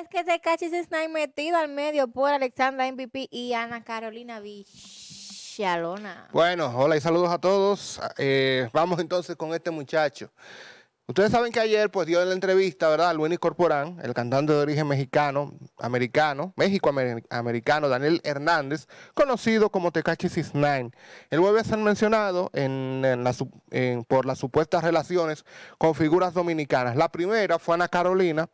es que Tecachi 9 metido al medio por Alexandra MVP y Ana Carolina Villalona. Bueno, hola y saludos a todos. Eh, vamos entonces con este muchacho. Ustedes saben que ayer pues dio la entrevista, ¿verdad? A Luis Corporán, el cantante de origen mexicano, americano, México-americano, Daniel Hernández, conocido como Tecachi 69. El a ser mencionado por las supuestas relaciones con figuras dominicanas. La primera fue Ana Carolina,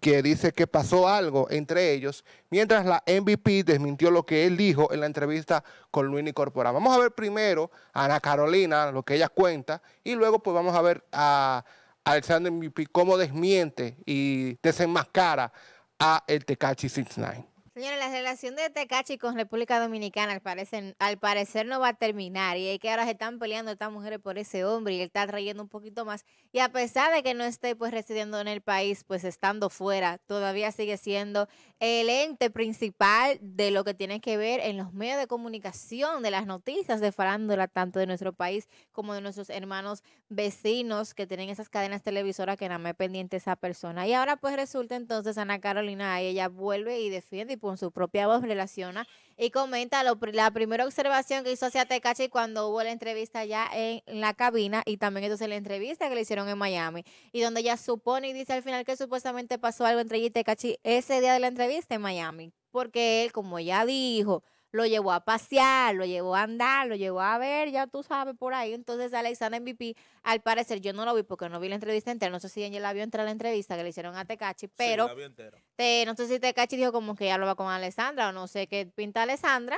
que dice que pasó algo entre ellos, mientras la MVP desmintió lo que él dijo en la entrevista con Luini Corporal. Vamos a ver primero a Ana Carolina, lo que ella cuenta, y luego pues vamos a ver a Alexander MVP cómo desmiente y desenmascara a el Tecachi 69. Señores, la relación de Tecachi con República Dominicana al parecer, al parecer no va a terminar y hay que ahora se están peleando estas mujeres por ese hombre y él está trayendo un poquito más y a pesar de que no esté pues residiendo en el país, pues estando fuera, todavía sigue siendo el ente principal de lo que tiene que ver en los medios de comunicación, de las noticias de farándula tanto de nuestro país como de nuestros hermanos vecinos que tienen esas cadenas televisoras que nada más pendiente esa persona. Y ahora pues resulta entonces Ana Carolina, ella vuelve y defiende con su propia voz relaciona y comenta la primera observación que hizo hacia Tecachi cuando hubo la entrevista ya en, la cabina y también entonces la entrevista que le hicieron en Miami y donde ella supone y dice al final que supuestamente pasó algo entre ella y Tecachi ese día de la entrevista en Miami porque él, como ya dijo, lo llevó a pasear, lo llevó a andar, lo llevó a ver, ya tú sabes, por ahí. Entonces, Alexandra MVP, al parecer, yo no lo vi porque no vi la entrevista entera. No sé si ella la vio entrar a la entrevista que le hicieron a Tecachi, pero. no sé si Tecachi dijo como que ya lo va con Alessandra o no sé qué pinta Alessandra.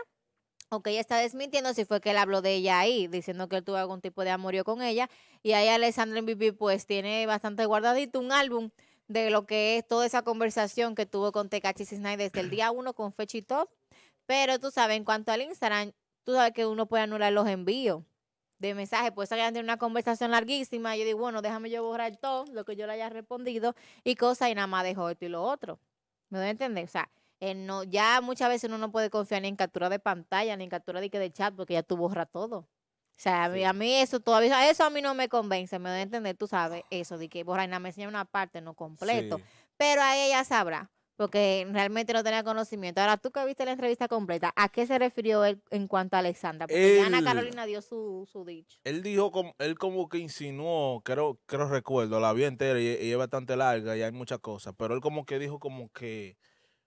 que ella está desmintiendo si fue que él habló de ella ahí, diciendo que él tuvo algún tipo de amorío con ella. Y ahí Alexandra MVP, pues, tiene bastante guardadito un álbum de lo que es toda esa conversación que tuvo con Tecachi Cisnay desde el día uno con Fechito pero tú sabes, en cuanto al Instagram, tú sabes que uno puede anular los envíos de mensajes, pues que de una conversación larguísima. y Yo digo, bueno, déjame yo borrar todo lo que yo le haya respondido y cosas, y nada más dejo esto y lo otro. ¿Me doy a entender? O sea, eh, no, ya muchas veces uno no puede confiar ni en captura de pantalla, ni en captura de, de chat, porque ya tú borras todo. O sea, a, mí, eso todavía, eso a mí no me convence, me doy a entender, tú sabes, eso de que y nada me enseña una parte no completo. Pero ahí ella sabrá porque realmente no tenía conocimiento. Ahora, tú que viste la entrevista completa, ¿a qué se refirió él en cuanto a Alexandra? Porque Ana Carolina dio su, su, dicho. Él dijo, como, él como que insinuó, creo, creo recuerdo, la vi entera y, es bastante larga y hay muchas cosas, pero él como que dijo como que...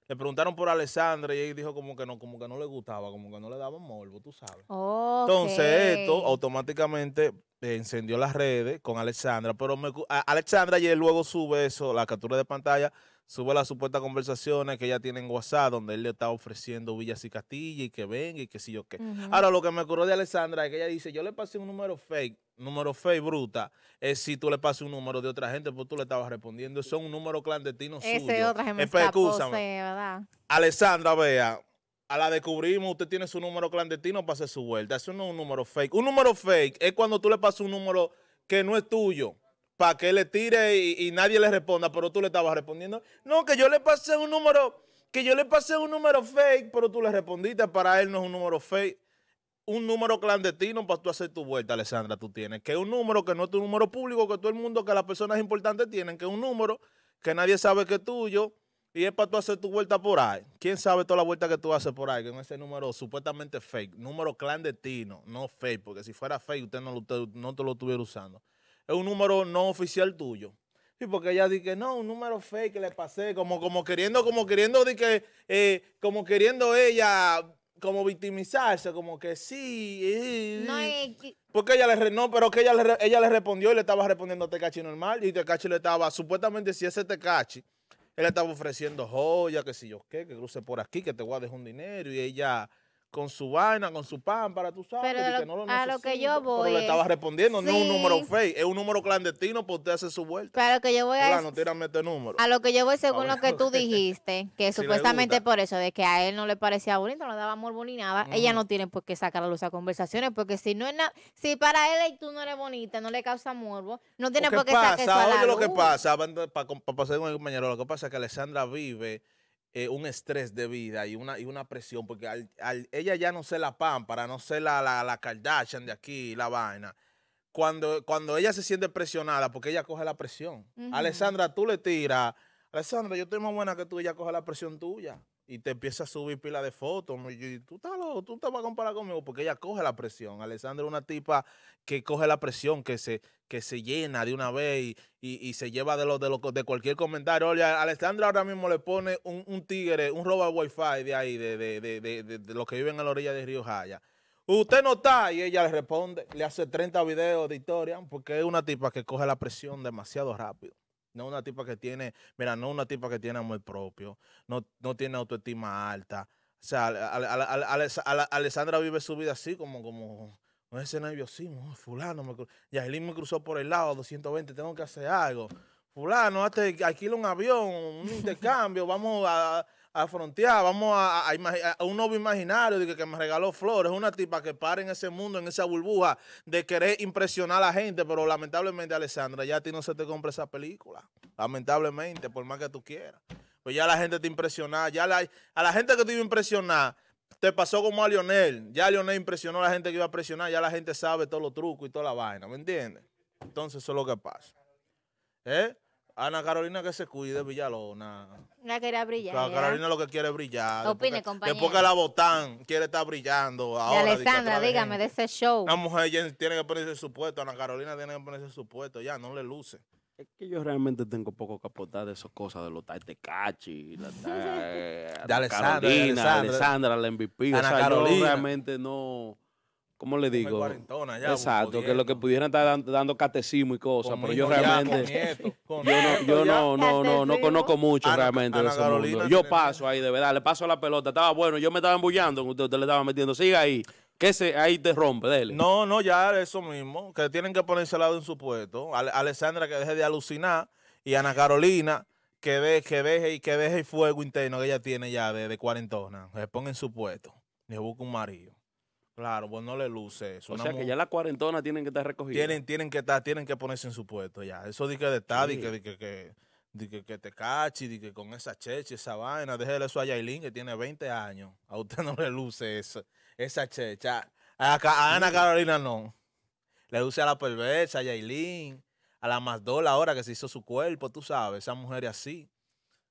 Le preguntaron por Alexandra y él dijo como que no, como que no le gustaba, como que no le daba morbo, tú sabes. Entonces esto automáticamente encendió las redes con Alexandra, pero me, Alexandra él luego sube eso, la captura de pantalla, sube las supuestas conversaciones que ella tiene en WhatsApp, donde él le está ofreciendo Villas y Castilla y que venga y que sí yo qué. Ahora, lo que me ocurrió de Alessandra es que ella dice, yo le pasé un número fake, número fake bruta, es si tú le pasas un número de otra gente, pues tú le estabas respondiendo, eso es un número clandestino Ese suyo. otra gente me Alessandra, vea, a la descubrimos, usted tiene su número clandestino para hacer su vuelta. Eso no es un número fake. Un número fake es cuando tú le pasas un número que no es tuyo para que le tire y, nadie le responda, pero tú le estabas respondiendo. No, que yo le pasé un número, que yo le pasé un número fake, pero tú le respondiste, para él no es un número fake. Un número clandestino para tú hacer tu vuelta, Alessandra, tú tienes. Que es un número que no es tu número público, que todo el mundo, que las personas importantes tienen, que es un número que nadie sabe que es tuyo y es para tú hacer tu vuelta por ahí. ¿Quién sabe toda la vuelta que tú haces por ahí? Con ese número supuestamente fake, número clandestino, no fake, porque si fuera fake usted no, no te lo estuviera usando es un número no oficial tuyo. y porque ella dice que no, un número fake que le pasé, como, como queriendo, como queriendo, di que, eh, como queriendo ella, como victimizarse, como que sí. no, Porque ella le, no, pero que ella le, ella le respondió y le estaba respondiendo a Tecachi normal y cachi le estaba, supuestamente si ese cachi él le estaba ofreciendo joya, que si yo qué, que cruce por aquí, que te voy a dejar un dinero y ella con su vaina, con su pámpara, tú sabes, pero y que no lo A lo que yo voy. Pero le estaba respondiendo, no es un número fake, es un número clandestino por usted hacer su vuelta. Pero que yo voy a. no tírame este número. A lo que yo voy, según lo que tú dijiste, que supuestamente por eso, de que a él no le parecía bonito, no le daba morbo ni nada, ella mm. no tiene por qué sacar a luz a conversaciones, porque si no es nada, si para él y tú no eres bonita, no le causa morbo, no tiene por qué sacar eso a la luz. lo que pasa, para, pasar con el compañero, lo que pasa es que Alessandra vive eh, un estrés de vida y una, y una presión, porque ella ya no sé la pámpara, no sé la, la, Kardashian de aquí, la vaina. Cuando, cuando ella se siente presionada, porque ella coge la presión. Alessandra, tú le tiras. Alessandra, yo estoy más buena que tú, ella coge la presión tuya y te empieza a subir pila de fotos. Y tú, estás tú te vas a comparar conmigo porque ella coge la presión. Alessandra es una tipa que coge la presión, que se, que se llena de una vez y, se lleva de, lo, de, lo, de cualquier comentario. Oye, Alessandra ahora mismo le pone un, tigre, un roba wifi de ahí, de, de, los que viven en la orilla de Río Jaya. Usted no está, y ella le responde, le hace 30 videos de historia, porque es una tipa que coge la presión demasiado rápido. No una tipa que tiene, mira, no una tipa que tiene amor propio, no, no tiene autoestima alta. O sea, Alessandra vive su vida así, como, como es ese nerviosismo. Fulano, me, me cruzó por el lado, 220, tengo que hacer algo. Fulano, hazte, alquila un avión, un intercambio, vamos a a frontear, vamos a, un novio imaginario de que, me regaló flores, una tipa que para en ese mundo, en esa burbuja de querer impresionar a la gente, pero lamentablemente, Alessandra, ya a ti no se te compra esa película, lamentablemente, por más que tú quieras. Pues ya la gente te impresiona, ya la, a la gente que te iba a impresionar, te pasó como a Lionel, ya Lionel impresionó a la gente que iba a presionar, ya la gente sabe todos los trucos y toda la vaina, ¿me entiendes? Entonces eso es lo que pasa. ¿Eh? Ana Carolina que se cuide, Villalona. La quería brillar. Ana Carolina lo que quiere es brillar. Opine, compañero. Después que la botán quiere estar brillando. Ahora, y Alessandra, dígame, de ese show. Una mujer tiene que ponerse su puesto. Ana Carolina tiene que ponerse su puesto. Ya, no le luce. Es que yo realmente tengo poco aportar de esas cosas, de los Taitecachi, de eh, de, de Alessandra, Carolina, Alessandra, la MVP. Ana Carolina. yo realmente no ¿Cómo le digo? Exacto, que lo que pudieran estar dando, catecismo y cosas, pero yo realmente. yo no, yo no, no, no, conozco mucho realmente de Yo paso ahí, de verdad, le paso la pelota. Estaba bueno, yo me estaba embullando, usted, le estaba metiendo. Siga ahí. Que se, ahí te rompe, dele. No, no, ya eso mismo. Que tienen que ponerse al lado en su puesto. Ale, Alessandra que deje de alucinar. Y Ana Carolina que deje, que deje y que deje el fuego interno que ella tiene ya de, de cuarentona. Se ponga en su puesto. le busca un marido. Claro, pues no le luce eso. O sea que ya la cuarentona tienen que estar recogidas. Tienen, tienen que estar, tienen que ponerse en su puesto ya. Eso de que de estar, de que, que, te cachi, de que con esa cheche, esa vaina, déjele eso a Yailin que tiene 20 años. A usted no le luce eso, esa checha. A, Ana Carolina no. Le luce a la perversa, a Yailin, a la más dola ahora que se hizo su cuerpo, tú sabes, mujer es así.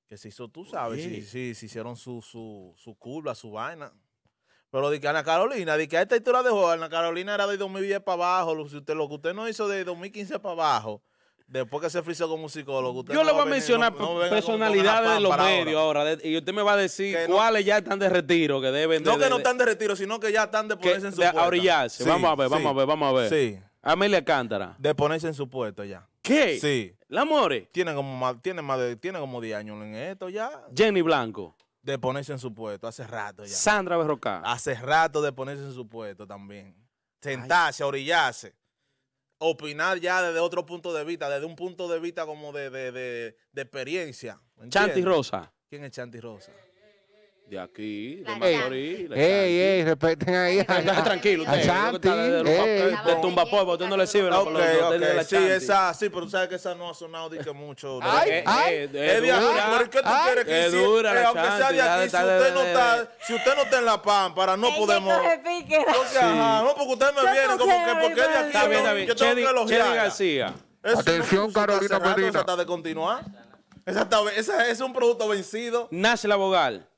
Que se hizo, tú sabes, sí, sí, se hicieron su, su, su curva, su vaina. Pero de que Ana Carolina, de que a esta historia juego, Ana Carolina era de 2010 para abajo, lo, usted, lo que usted no hizo de 2015 para abajo, después que se frisó como psicólogo. Usted Yo le voy a, mencionar personalidades de los medios ahora, y usted me va a decir cuáles ya están de retiro, que deben de, No que no están de retiro, sino que ya están de ponerse en su puesto. vamos a ver, vamos a ver, vamos a ver. Sí. Amelia Cántara. De ponerse en su puesto ya. ¿Qué? Sí. La More. Tiene como tiene más de, tiene como 10 años en esto ya. Jenny Blanco de ponerse en su puesto, hace rato ya. Sandra Berroca. Hace rato de ponerse en su puesto también. Sentarse, orillarse. Opinar ya desde otro punto de vista, desde un punto de vista como de, de, de, de experiencia. ¿entiendes? Chanti Rosa. ¿Quién es Chanti Rosa? De aquí, de Macorís. Ey, ey, respeten ahí. tranquilo. Usted, Chanti. De, de, porque usted no le sirve la palabra. sí, esa, sí, pero sabes que esa no ha sonado mucho. Ay, eh, ay. Eh, es de aquí, ¿qué tú quieres que dura, Aunque sea de aquí, si usted no está, si usted no está en La Pámpara, no podemos. No, porque usted me viene como que porque es de aquí. Yo tengo que elogiar. García. Atención, Carolina Medina. Esa está de continuar. Esa, es un producto vencido. Nace la vogal.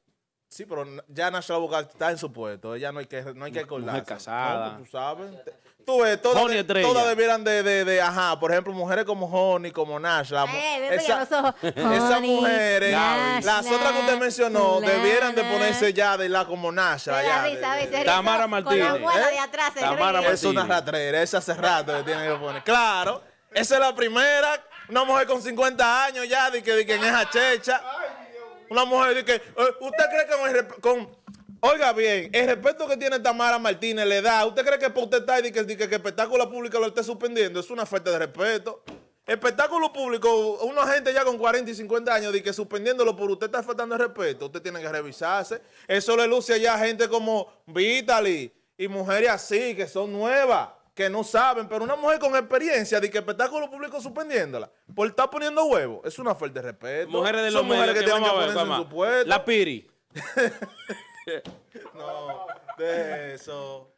Sí, pero ya la está en su puesto. Ella no hay que, no hay que acordarse. Mujer casada. tú sabes. Tú ves, todas, debieran de, de, ajá, por ejemplo, mujeres como Honey, como Nash. Eh, esas mujeres, las otras que usted mencionó, debieran de ponerse ya de la como Nash. Tamara Martínez. Con la ¿Eh? de atrás, Tamara Martínez. Es una ratera, esa hace rato que tiene que poner. Claro, esa es la primera. Una mujer con 50 años ya, de que, de que en esa checha. Una mujer dice, que, eh, ¿usted cree que con, Oiga bien, el respeto que tiene Tamara Martínez le da, ¿usted cree que por usted está y que, el espectáculo público lo esté suspendiendo? Es una falta de respeto. Espectáculo público, una gente ya con 40 y 50 años dice que suspendiéndolo por usted está faltando el respeto, usted tiene que revisarse. Eso le luce ya a gente como Vitaly y mujeres así que son nuevas que no saben, pero una mujer con experiencia de que espectáculo público suspendiéndola por estar poniendo huevo, es una falta de respeto. Mujeres de los Son mujeres que, que tienen que ponerse en su puesto. La Piri. no, de eso.